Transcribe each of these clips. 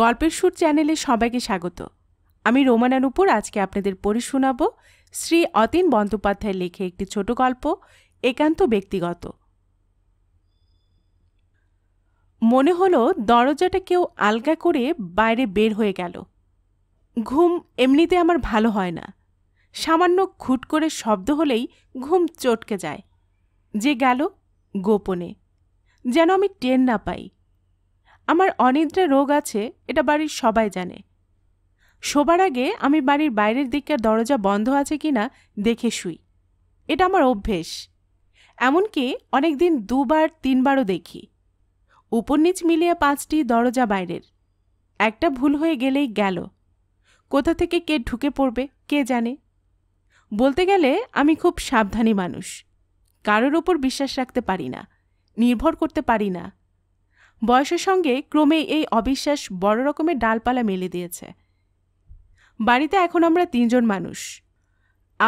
গল্পের সুর চ্যানেলে সবাইকে স্বাগত আমি রোমানার উপর আজকে আপনাদের পড়ে শোনাব শ্রী অতীন বন্দ্যোপাধ্যায় লেখে একটি ছোট গল্প একান্ত ব্যক্তিগত মনে হলো দরজাটা কেউ আলগা করে বাইরে বের হয়ে গেল ঘুম এমনিতে আমার ভালো হয় না সামান্য খুট করে শব্দ হলেই ঘুম চটকে যায় যে গেল গোপনে যেন আমি টের না পাই আমার অনিদ্রা রোগ আছে এটা বাড়ির সবাই জানে শোবার আগে আমি বাড়ির বাইরের দিককার দরজা বন্ধ আছে কি না দেখে শুই এটা আমার অভ্যেস এমনকি অনেকদিন দুবার তিনবারও দেখি উপর নিচ মিলিয়ে পাঁচটি দরজা বাইরের একটা ভুল হয়ে গেলেই গেল কোথা থেকে কে ঢুকে পড়বে কে জানে বলতে গেলে আমি খুব সাবধানী মানুষ কারোর ওপর বিশ্বাস রাখতে পারি না নির্ভর করতে পারি না বয়সের সঙ্গে ক্রমে এই অবিশ্বাস বড় রকমের ডালপালা মেলে দিয়েছে বাড়িতে এখন আমরা তিনজন মানুষ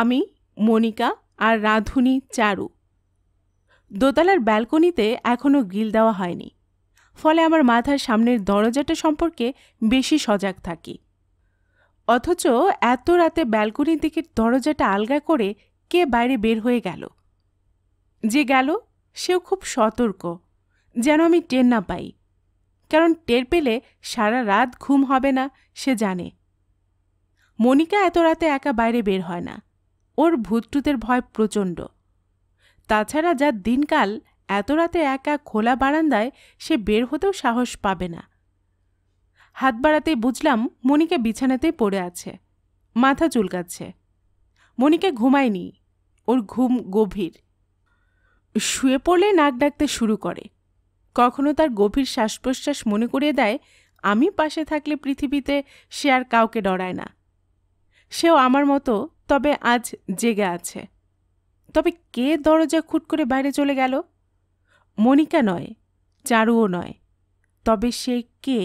আমি মনিকা আর রাধুনি চারু দোতলার ব্যালকনিতে এখনও গিল দেওয়া হয়নি ফলে আমার মাথার সামনের দরজাটা সম্পর্কে বেশি সজাগ থাকি অথচ এত রাতে ব্যালকনির দিকে দরজাটা আলগা করে কে বাইরে বের হয়ে গেল যে গেল সেও খুব সতর্ক যেন আমি টের না পাই কারণ টের পেলে সারা রাত ঘুম হবে না সে জানে মনিকা এত রাতে একা বাইরে বের হয় না ওর ভূতটুতের ভয় প্রচণ্ড তাছাড়া যার দিনকাল এত রাতে একা খোলা বারান্দায় সে বের হতেও সাহস পাবে না হাত বাড়াতেই বুঝলাম মনিকা বিছানাতেই পড়ে আছে মাথা চুলকাচ্ছে মনিকা ঘুমায়নি ওর ঘুম গভীর শুয়ে পড়লে নাক ডাকতে শুরু করে কখনো তার গভীর শ্বাস প্রশ্বাস মনে করিয়ে দেয় আমি পাশে থাকলে পৃথিবীতে সে আর কাউকে ডরায় না সেও আমার মতো তবে আজ জেগে আছে তবে কে দরজা খুট করে বাইরে চলে গেল মনিকা নয় চারুও নয় তবে সে কে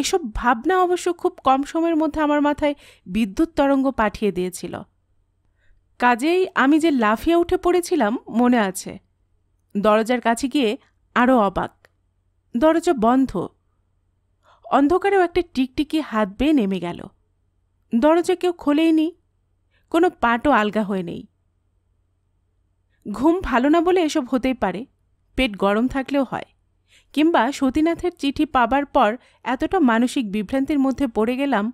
এসব ভাবনা অবশ্য খুব কম সময়ের মধ্যে আমার মাথায় বিদ্যুৎ তরঙ্গ পাঠিয়ে দিয়েছিল কাজেই আমি যে লাফিয়ে উঠে পড়েছিলাম মনে আছে দরজার কাছে গিয়ে আরও অবাক দরজা বন্ধ অন্ধকারেও একটা টিকটিকি হাত বেয়ে নেমে গেল দরজা কেউ খোলেইনি কোনো পাটও আলগা হয়ে নেই ঘুম ভালো না বলে এসব হতেই পারে পেট গরম থাকলেও হয় কিংবা সতীনাথের চিঠি পাবার পর এতটা মানসিক বিভ্রান্তির মধ্যে পড়ে গেলাম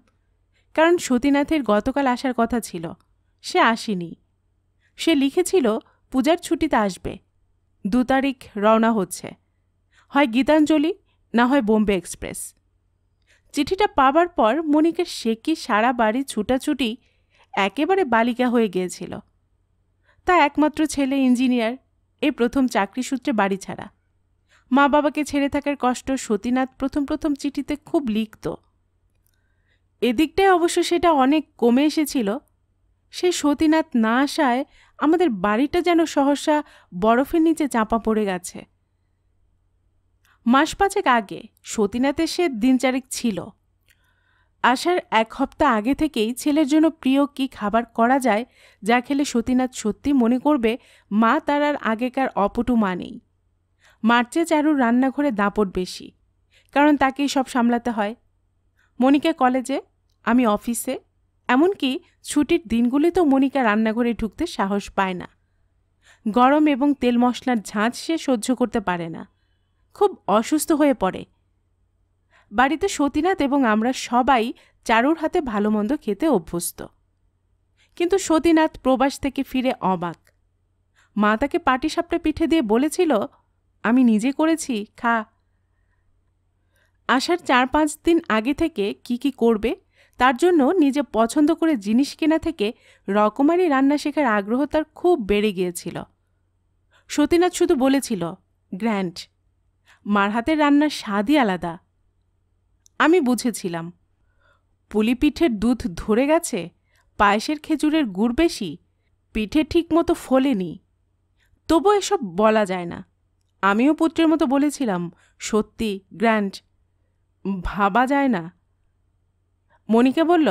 কারণ সতীনাথের গতকাল আসার কথা ছিল সে আসেনি সে লিখেছিল পূজার ছুটিতে আসবে দু তারিখ রওনা হচ্ছে হয় গীতাঞ্জলি না হয় বোম্বে এক্সপ্রেস চিঠিটা পাবার পর মনিকের সে কি সারা বাড়ি ছুটাছুটি একেবারে বালিকা হয়ে গিয়েছিল তা একমাত্র ছেলে ইঞ্জিনিয়ার এই প্রথম চাকরি সূত্রে বাড়ি ছাড়া মা বাবাকে ছেড়ে থাকার কষ্ট সতীনাথ প্রথম প্রথম চিঠিতে খুব লিখত এদিকটায় অবশ্য সেটা অনেক কমে এসেছিল সে সতীনাথ না আসায় আমাদের বাড়িটা যেন সহসা বরফের নিচে চাপা পড়ে গেছে মাস পাঁচেক আগে সতীনাথের সে দিনচারিক ছিল আসার এক হপ্তাহ আগে থেকেই ছেলের জন্য প্রিয় কি খাবার করা যায় যা খেলে সতীনাথ সত্যি মনে করবে মা তার আর আগেকার অপটু মা নেই মার্চে চারুর রান্নাঘরে দাপট বেশি কারণ তাকেই সব সামলাতে হয় মনিকা কলেজে আমি অফিসে এমনকি ছুটির দিনগুলিতেও মনিকা রান্নাঘরে ঢুকতে সাহস পায় না গরম এবং তেল মশলার ঝাঁঝ সে সহ্য করতে পারে না খুব অসুস্থ হয়ে পড়ে বাড়িতে সতীনাথ এবং আমরা সবাই চারুর হাতে ভালো মন্দ খেতে অভ্যস্ত কিন্তু সতীনাথ প্রবাস থেকে ফিরে অবাক মা তাকে পাটিসাপটা পিঠে দিয়ে বলেছিল আমি নিজে করেছি খা আসার চার পাঁচ দিন আগে থেকে কি কি করবে তার জন্য নিজে পছন্দ করে জিনিস কেনা থেকে রকমারি রান্না শেখার আগ্রহ তার খুব বেড়ে গিয়েছিল সতীনাথ শুধু বলেছিল গ্র্যান্ড মার হাতের রান্নার স্বাদই আলাদা আমি বুঝেছিলাম পুলিপিঠের দুধ ধরে গেছে পায়েসের খেজুরের গুড় বেশি পিঠে ঠিকমতো ফোলেনি তবু এসব বলা যায় না আমিও পুত্রের মতো বলেছিলাম সত্যি গ্র্যান্ড ভাবা যায় না মনিকা বলল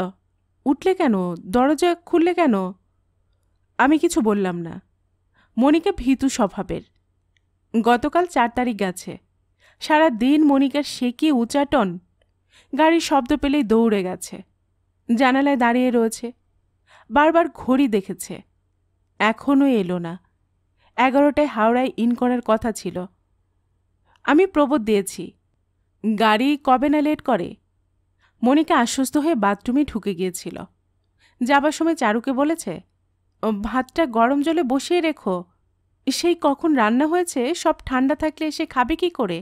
উঠলে কেন দরজা খুললে কেন আমি কিছু বললাম না মনিকা ভীতু স্বভাবের গতকাল চার তারিখ গেছে সারা দিন মনিকার সে কি উচাটন গাড়ির শব্দ পেলেই দৌড়ে গেছে জানালায় দাঁড়িয়ে রয়েছে বারবার ঘড়ি দেখেছে এখনও এলো না এগারোটায় হাওড়ায় ইন করার কথা ছিল আমি প্রবোধ দিয়েছি গাড়ি কবে না লেট করে মনিকা আশ্বস্ত হয়ে বাথরুমে ঢুকে গিয়েছিল যাবার সময় চারুকে বলেছে ভাতটা গরম জলে বসিয়ে রেখো সেই কখন রান্না হয়েছে সব ঠান্ডা থাকলে এসে খাবে কি করে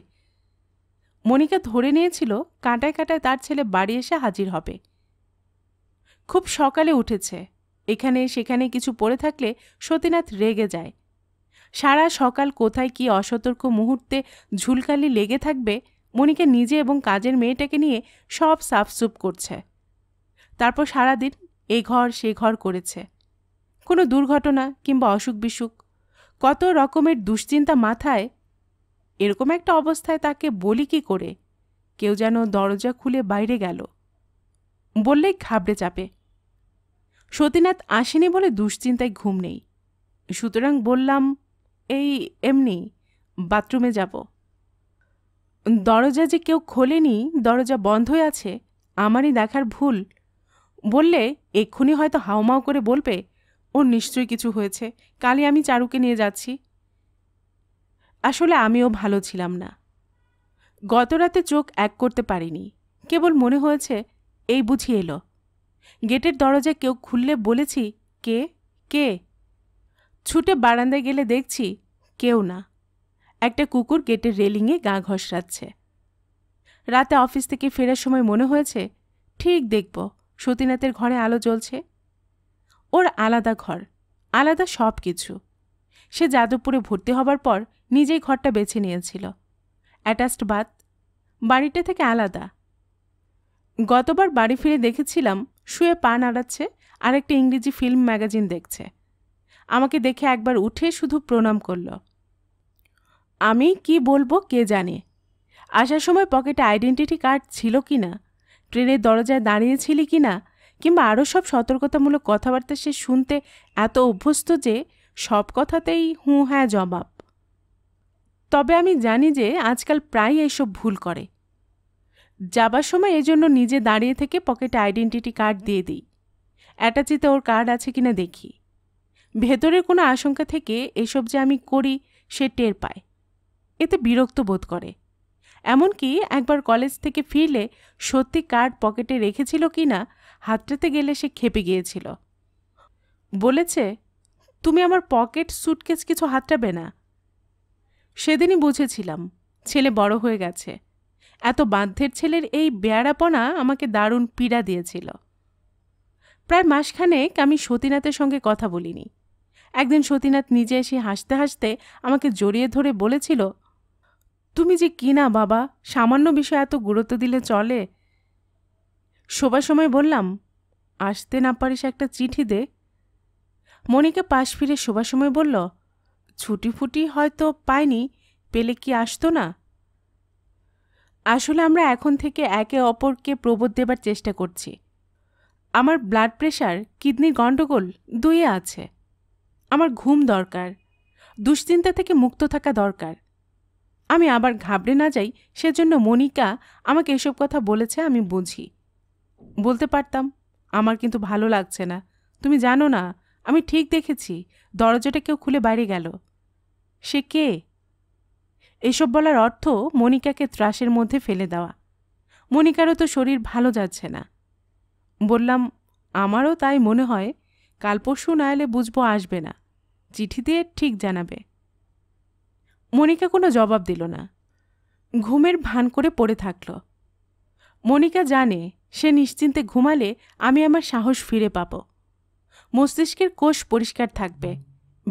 মনিকা ধরে নিয়েছিল কাঁটায় কাঁটায় তার ছেলে বাড়ি এসে হাজির হবে খুব সকালে উঠেছে এখানে সেখানে কিছু পড়ে থাকলে সতীনাথ রেগে যায় সারা সকাল কোথায় কি অসতর্ক মুহূর্তে ঝুলকালি লেগে থাকবে মনিকে নিজে এবং কাজের মেয়েটাকে নিয়ে সব সাফসুপ করছে তারপর সারাদিন এ ঘর সে ঘর করেছে কোনো দুর্ঘটনা কিংবা অসুখ বিসুখ কত রকমের দুশ্চিন্তা মাথায় এরকম একটা অবস্থায় তাকে বলি কি করে কেউ যেন দরজা খুলে বাইরে গেল বললেই ঘাবড়ে চাপে সতীনাথ আসেনি বলে দুশ্চিন্তায় ঘুম নেই সুতরাং বললাম এই এমনি বাথরুমে যাব দরজা যে কেউ খোলেনি দরজা বন্ধই আছে আমারই দেখার ভুল বললে এক্ষুনি হয়তো হাওমাও করে বলবে ওর নিশ্চয়ই কিছু হয়েছে কালই আমি চারুকে নিয়ে যাচ্ছি আসলে আমিও ভালো ছিলাম না গতরাতে চোখ এক করতে পারিনি কেবল মনে হয়েছে এই বুঝি এলো গেটের দরজা কেউ খুললে বলেছি কে কে ছুটে বারান্দায় গেলে দেখছি কেউ না একটা কুকুর গেটের রেলিংয়ে গা ঘষরাচ্ছে রাতে অফিস থেকে ফেরার সময় মনে হয়েছে ঠিক দেখব সতীনাথের ঘরে আলো জ্বলছে ওর আলাদা ঘর আলাদা সব কিছু সে যাদবপুরে ভর্তি হবার পর নিজেই ঘরটা বেছে নিয়েছিল অ্যাটাচড বাদ বাড়িটা থেকে আলাদা গতবার বাড়ি ফিরে দেখেছিলাম শুয়ে পা নাড়াচ্ছে আর একটা ইংরেজি ফিল্ম ম্যাগাজিন দেখছে আমাকে দেখে একবার উঠে শুধু প্রণাম করলো আমি কি বলবো কে জানে আসার সময় পকেটে আইডেন্টিটি কার্ড ছিল কি না ট্রেনের দরজায় দাঁড়িয়েছিলি কি না কিংবা আরও সব সতর্কতামূলক কথাবার্তা সে শুনতে এত অভ্যস্ত যে সব কথাতেই হুঁ হ্যাঁ জবাব তবে আমি জানি যে আজকাল প্রায় এইসব ভুল করে যাবার সময় এজন্য নিজে দাঁড়িয়ে থেকে পকেটে আইডেন্টিটি কার্ড দিয়ে দিই অ্যাটাচিতে ওর কার্ড আছে কিনা দেখি ভেতরের কোনো আশঙ্কা থেকে এসব যে আমি করি সে টের পায় এতে বিরক্ত বোধ করে এমনকি একবার কলেজ থেকে ফিরলে সত্যি কার্ড পকেটে রেখেছিল কি না হাতটাতে গেলে সে খেপে গিয়েছিল বলেছে তুমি আমার পকেট সুটকেস কিছু হাতটাবে না সেদিনই বুঝেছিলাম ছেলে বড় হয়ে গেছে এত বাধ্যের ছেলের এই বেয়ারাপনা আমাকে দারুণ পীড়া দিয়েছিল প্রায় মাসখানেক আমি সতীনাথের সঙ্গে কথা বলিনি একদিন সতীনাথ নিজে এসে হাসতে হাসতে আমাকে জড়িয়ে ধরে বলেছিল তুমি যে কিনা বাবা সামান্য বিষয় এত গুরুত্ব দিলে চলে শোবার সময় বললাম আসতে না পারিস একটা চিঠি দে মনিকে পাশ ফিরে শোবার সময় বলল ছুটি ফুটি হয়তো পাইনি পেলে কি আসতো না আসলে আমরা এখন থেকে একে অপরকে প্রবোধ দেবার চেষ্টা করছি আমার ব্লাড প্রেশার কিডনির গণ্ডগোল দুইয়ে আছে আমার ঘুম দরকার দুশ্চিন্তা থেকে মুক্ত থাকা দরকার আমি আবার ঘাবড়ে না যাই সেজন্য মনিকা আমাকে এসব কথা বলেছে আমি বুঝি বলতে পারতাম আমার কিন্তু ভালো লাগছে না তুমি জানো না আমি ঠিক দেখেছি দরজাটা কেউ খুলে বাইরে গেল সে কে এসব বলার অর্থ মনিকাকে ত্রাসের মধ্যে ফেলে দেওয়া মনিকারও তো শরীর ভালো যাচ্ছে না বললাম আমারও তাই মনে হয় কাল পরশু না এলে বুঝবো আসবে না চিঠি দিয়ে ঠিক জানাবে মনিকা কোনো জবাব দিল না ঘুমের ভান করে পড়ে থাকল মনিকা জানে সে নিশ্চিন্তে ঘুমালে আমি আমার সাহস ফিরে পাব মস্তিষ্কের কোষ পরিষ্কার থাকবে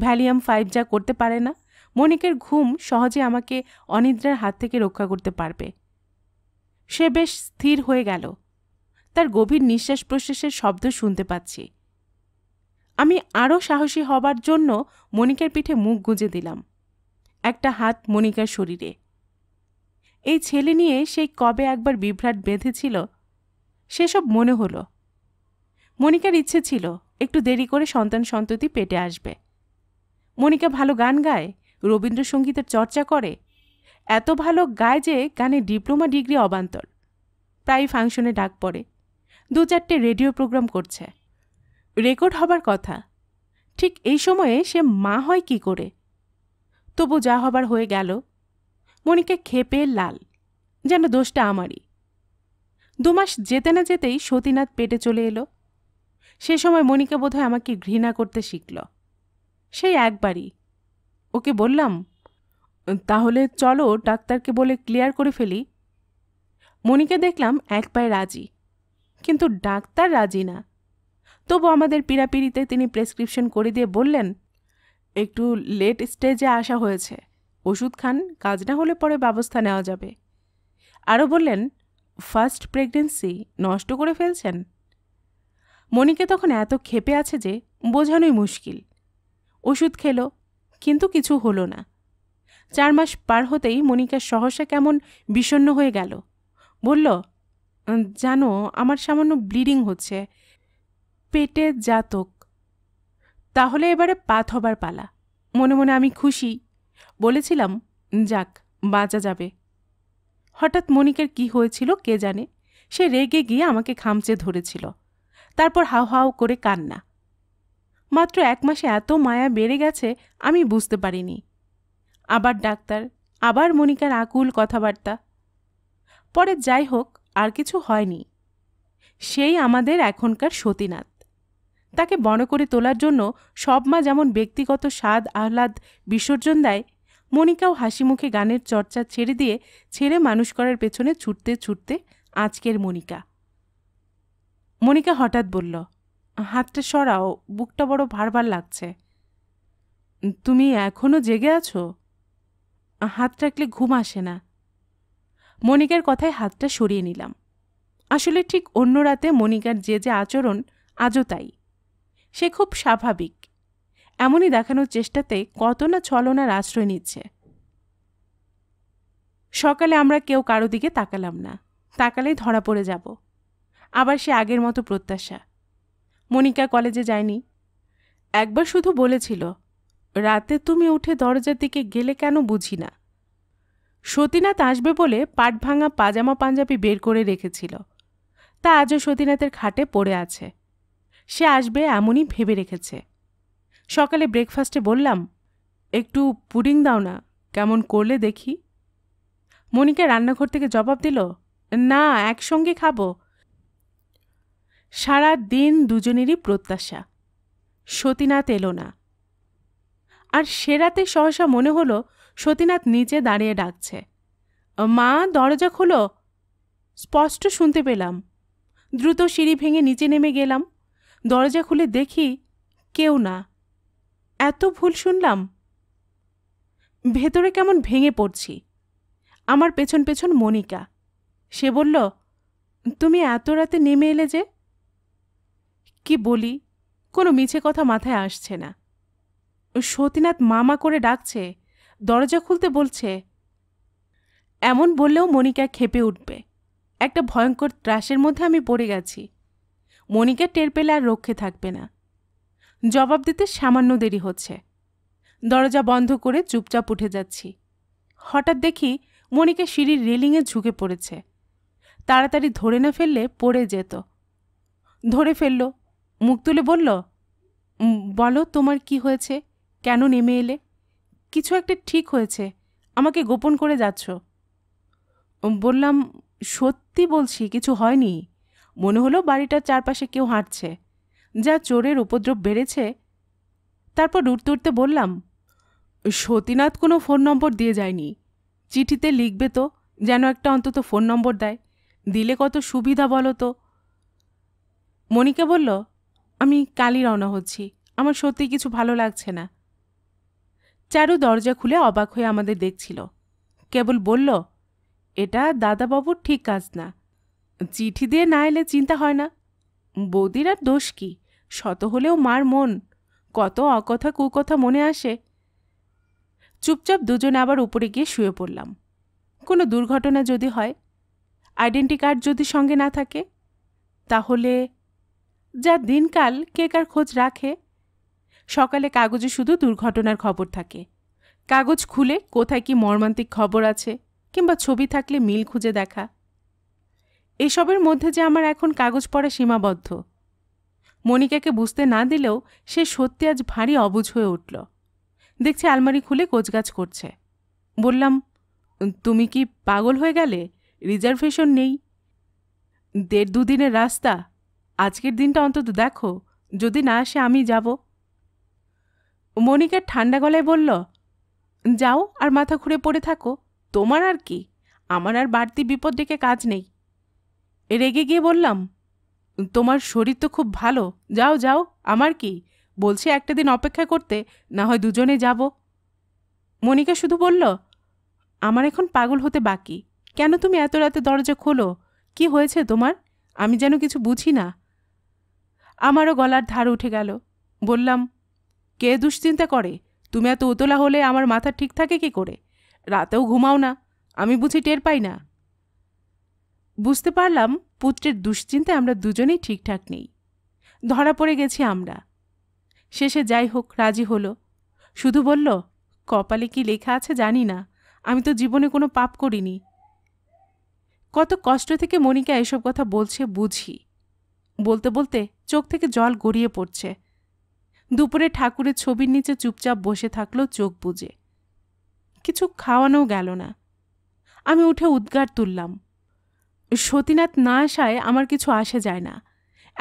ভ্যালিয়াম ফাইভ যা করতে পারে না মনিকের ঘুম সহজে আমাকে অনিদ্রার হাত থেকে রক্ষা করতে পারবে সে বেশ স্থির হয়ে গেল তার গভীর নিঃশ্বাস প্রশ্বাসের শব্দ শুনতে পাচ্ছি আমি আরও সাহসী হবার জন্য মনিকের পিঠে মুখ গুঁজে দিলাম একটা হাত মনিকার শরীরে এই ছেলে নিয়ে সেই কবে একবার বিভ্রাট বেঁধেছিল সেসব মনে হলো মনিকার ইচ্ছে ছিল একটু দেরি করে সন্তান সন্ততি পেটে আসবে মনিকা ভালো গান গায় রবীন্দ্রসঙ্গীতের চর্চা করে এত ভালো গায় যে গানে ডিপ্লোমা ডিগ্রি অবান্তর প্রায় ফাংশনে ডাক পড়ে দু চারটে রেডিও প্রোগ্রাম করছে রেকর্ড হবার কথা ঠিক এই সময়ে সে মা হয় কি করে তবু যা হবার হয়ে গেল মণিকে খেপে লাল যেন দোষটা আমারই দুমাস যেতে না যেতেই সতীনাথ পেটে চলে এলো সে সময় মনিকা বোধহয় আমাকে ঘৃণা করতে শিখল সেই একবারই ওকে বললাম তাহলে চলো ডাক্তারকে বলে ক্লিয়ার করে ফেলি মণিকে দেখলাম এক পায়ে রাজি কিন্তু ডাক্তার রাজি না তবু আমাদের পিড়াপিড়িতে তিনি প্রেসক্রিপশন করে দিয়ে বললেন একটু লেট স্টেজে আসা হয়েছে ওষুধ খান কাজ না হলে পরে ব্যবস্থা নেওয়া যাবে আরও বললেন ফার্স্ট প্রেগনেন্সি নষ্ট করে ফেলছেন মনিকে তখন এত খেপে আছে যে বোঝানোই মুশকিল ওষুধ খেলো কিন্তু কিছু হলো না চার মাস পার হতেই মনিকার সহসা কেমন বিষণ্ন হয়ে গেল বলল জানো আমার সামান্য ব্লিডিং হচ্ছে পেটে জাতক তাহলে এবারে পাথ হবার পালা মনে মনে আমি খুশি বলেছিলাম যাক বাঁচা যাবে হঠাৎ মনিকের কি হয়েছিল কে জানে সে রেগে গিয়ে আমাকে খামচে ধরেছিল তারপর হাও হাও করে কান্না মাত্র এক মাসে এত মায়া বেড়ে গেছে আমি বুঝতে পারিনি আবার ডাক্তার আবার মনিকার আকুল কথাবার্তা পরে যাই হোক আর কিছু হয়নি সেই আমাদের এখনকার সতীনাথ তাকে বড় করে তোলার জন্য সব মা যেমন ব্যক্তিগত স্বাদ আহ্লাদ বিসর্জন দেয় মনিকাও হাসি মুখে গানের চর্চা ছেড়ে দিয়ে ছেড়ে মানুষ করার পেছনে ছুটতে ছুটতে আজকের মনিকা মনিকা হঠাৎ বলল হাতটা সরাও বুকটা বড় ভারবার লাগছে তুমি এখনও জেগে আছো হাত রাখলে ঘুম আসে না মনিকার কথায় হাতটা সরিয়ে নিলাম আসলে ঠিক অন্য রাতে মনিকার যে যে আচরণ আজও তাই সে খুব স্বাভাবিক এমনই দেখানোর চেষ্টাতে কত না ছলনার আশ্রয় নিচ্ছে সকালে আমরা কেউ কারো দিকে তাকালাম না তাকালেই ধরা পড়ে যাব আবার সে আগের মতো প্রত্যাশা মনিকা কলেজে যায়নি একবার শুধু বলেছিল রাতে তুমি উঠে দরজার দিকে গেলে কেন বুঝি না সতীনাথ আসবে বলে পাট ভাঙা পাজামা পাঞ্জাবি বের করে রেখেছিল তা আজও সতীনাথের খাটে পড়ে আছে সে আসবে এমনই ভেবে রেখেছে সকালে ব্রেকফাস্টে বললাম একটু পুডিং দাও না কেমন করলে দেখি মনিকা রান্নাঘর থেকে জবাব দিল না একসঙ্গে খাবো সারা দিন দুজনেরই প্রত্যাশা সতীনাথ এলো না আর সে রাতে সহসা মনে হলো সতীনাথ নিচে দাঁড়িয়ে ডাকছে মা দরজা খোলো স্পষ্ট শুনতে পেলাম দ্রুত সিঁড়ি ভেঙে নিচে নেমে গেলাম দরজা খুলে দেখি কেউ না এত ভুল শুনলাম ভেতরে কেমন ভেঙে পড়ছি আমার পেছন পেছন মনিকা সে বলল তুমি এত রাতে নেমে এলে যে কি বলি কোনো মিছে কথা মাথায় আসছে না সতীনাথ মামা করে ডাকছে দরজা খুলতে বলছে এমন বললেও মনিকা খেপে উঠবে একটা ভয়ঙ্কর ত্রাসের মধ্যে আমি পড়ে গেছি মনিকা টের পেলে আর রক্ষে থাকবে না জবাব দিতে সামান্য দেরি হচ্ছে দরজা বন্ধ করে চুপচাপ উঠে যাচ্ছি হঠাৎ দেখি মনিকা সিঁড়ির রেলিংয়ে ঝুঁকে পড়েছে তাড়াতাড়ি ধরে না ফেললে পড়ে যেত ধরে ফেলল মুখ তুলে বলল বলো তোমার কি হয়েছে কেন নেমে এলে কিছু একটা ঠিক হয়েছে আমাকে গোপন করে যাচ্ছ বললাম সত্যি বলছি কিছু হয়নি মনে হলো বাড়িটার চারপাশে কেউ হাঁটছে যা চোরের উপদ্রব বেড়েছে তারপর উঠতে উঠতে বললাম সতীনাথ কোনো ফোন নম্বর দিয়ে যায়নি চিঠিতে লিখবে তো যেন একটা অন্তত ফোন নম্বর দেয় দিলে কত সুবিধা বলো তো মণিকে বলল আমি কালই রওনা হচ্ছি আমার সত্যি কিছু ভালো লাগছে না চারু দরজা খুলে অবাক হয়ে আমাদের দেখছিল কেবল বলল এটা দাদাবাবুর ঠিক কাজ না চিঠি দিয়ে না এলে চিন্তা হয় না বৌদির আর দোষ কি শত হলেও মার মন কত অকথা কুকথা মনে আসে চুপচাপ দুজনে আবার উপরে গিয়ে শুয়ে পড়লাম কোনো দুর্ঘটনা যদি হয় আইডেন্টি কার্ড যদি সঙ্গে না থাকে তাহলে যা দিনকাল কে কার খোঁজ রাখে সকালে কাগজে শুধু দুর্ঘটনার খবর থাকে কাগজ খুলে কোথায় কি মর্মান্তিক খবর আছে কিংবা ছবি থাকলে মিল খুঁজে দেখা এসবের মধ্যে যে আমার এখন কাগজ পড়া সীমাবদ্ধ মনিকাকে বুঝতে না দিলেও সে সত্যি আজ ভারী অবুঝ হয়ে উঠল দেখছি আলমারি খুলে কোচগাছ করছে বললাম তুমি কি পাগল হয়ে গেলে রিজার্ভেশন নেই দেড় দুদিনের রাস্তা আজকের দিনটা অন্তত দেখো যদি না আসে আমি যাব মনিকা ঠান্ডা গলায় বলল যাও আর মাথা ঘুরে পড়ে থাকো তোমার আর কি আমার আর বাড়তি বিপদ ডেকে কাজ নেই রেগে গিয়ে বললাম তোমার শরীর তো খুব ভালো যাও যাও আমার কি বলছি একটা দিন অপেক্ষা করতে না হয় দুজনে যাব মনিকা শুধু বলল আমার এখন পাগল হতে বাকি কেন তুমি এত রাতে দরজা খোলো কি হয়েছে তোমার আমি যেন কিছু বুঝি না আমারও গলার ধার উঠে গেল বললাম কে দুশ্চিন্তা করে তুমি এত উতলা হলে আমার মাথা ঠিক থাকে কি করে রাতেও ঘুমাও না আমি বুঝি টের পাই না বুঝতে পারলাম পুত্রের দুশ্চিন্তায় আমরা দুজনেই ঠিকঠাক নেই ধরা পড়ে গেছি আমরা শেষে যাই হোক রাজি হলো শুধু বলল কপালে কি লেখা আছে জানি না আমি তো জীবনে কোনো পাপ করিনি কত কষ্ট থেকে মনিকা এসব কথা বলছে বুঝি বলতে বলতে চোখ থেকে জল গড়িয়ে পড়ছে দুপুরে ঠাকুরের ছবির নিচে চুপচাপ বসে থাকলো চোখ বুঝে কিছু খাওয়ানো গেল না আমি উঠে উদ্গার তুললাম সতীনাথ না আসায় আমার কিছু আসে যায় না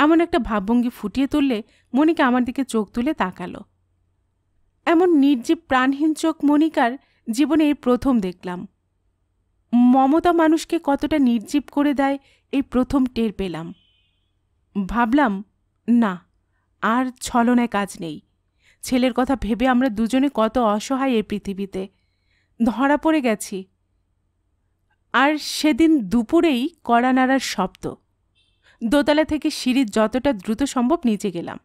এমন একটা ভাবভঙ্গি ফুটিয়ে তুললে মনিকা আমার দিকে চোখ তুলে তাকালো এমন নির্জীব প্রাণহীন চোখ মনিকার জীবনে এই প্রথম দেখলাম মমতা মানুষকে কতটা নির্জীব করে দেয় এই প্রথম টের পেলাম ভাবলাম না আর ছলনায় কাজ নেই ছেলের কথা ভেবে আমরা দুজনে কত অসহায় এই পৃথিবীতে ধরা পড়ে গেছি আর সেদিন দুপুরেই কড়া নাড়ার শব্দ দোতলা থেকে সিঁড়ি যতটা দ্রুত সম্ভব নিচে গেলাম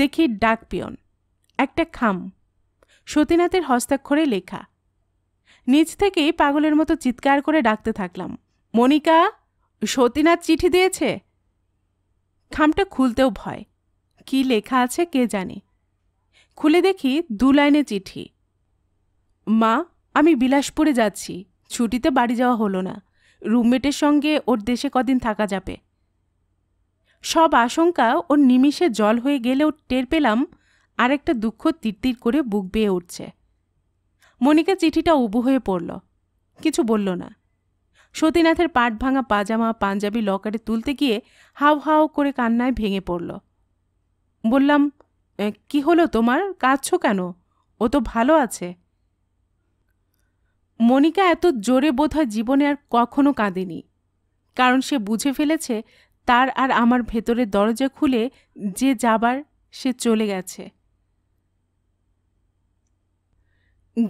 দেখি ডাক পিয়ন একটা খাম সতীনাথের হস্তাক্ষরে লেখা নিচ থেকেই পাগলের মতো চিৎকার করে ডাকতে থাকলাম মনিকা সতীনাথ চিঠি দিয়েছে খামটা খুলতেও ভয় কি লেখা আছে কে জানে খুলে দেখি দু লাইনে চিঠি মা আমি বিলাসপুরে যাচ্ছি ছুটিতে বাড়ি যাওয়া হলো না রুমমেটের সঙ্গে ওর দেশে কদিন থাকা যাবে সব আশঙ্কা ওর নিমিষে জল হয়ে গেলেও টের পেলাম আর একটা দুঃখ তিরতির করে বুক বেয়ে উঠছে মনিকা চিঠিটা উবু হয়ে পড়ল কিছু বলল না সতীনাথের পাট ভাঙা পাজামা পাঞ্জাবি লকারে তুলতে গিয়ে হাউ হাউ করে কান্নায় ভেঙে পড়ল বললাম কি হলো তোমার কাঁদছ কেন ও তো ভালো আছে মনিকা এত জোরে বোধহয় জীবনে আর কখনো কাঁদেনি কারণ সে বুঝে ফেলেছে তার আর আমার ভেতরে দরজা খুলে যে যাবার সে চলে গেছে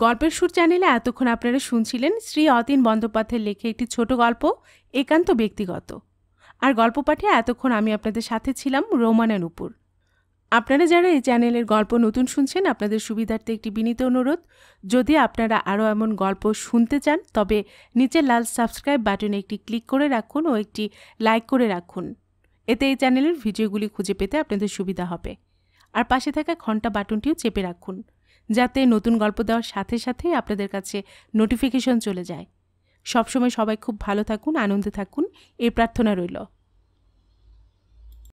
গল্পের সুর চ্যানেলে এতক্ষণ আপনারা শুনছিলেন শ্রী অতীন বন্দ্যোপাধ্যায়ের লেখে একটি ছোট গল্প একান্ত ব্যক্তিগত আর গল্প পাঠে এতক্ষণ আমি আপনাদের সাথে ছিলাম রোমানা নুপুর আপনারা যারা এই চ্যানেলের গল্প নতুন শুনছেন আপনাদের সুবিধার্থে একটি বিনীত অনুরোধ যদি আপনারা আরও এমন গল্প শুনতে চান তবে নিচে লাল সাবস্ক্রাইব বাটনে একটি ক্লিক করে রাখুন ও একটি লাইক করে রাখুন এতে এই চ্যানেলের ভিডিওগুলি খুঁজে পেতে আপনাদের সুবিধা হবে আর পাশে থাকা ঘন্টা বাটনটিও চেপে রাখুন যাতে নতুন গল্প দেওয়ার সাথে সাথেই আপনাদের কাছে নোটিফিকেশন চলে যায় সবসময় সবাই খুব ভালো থাকুন আনন্দে থাকুন এই প্রার্থনা রইল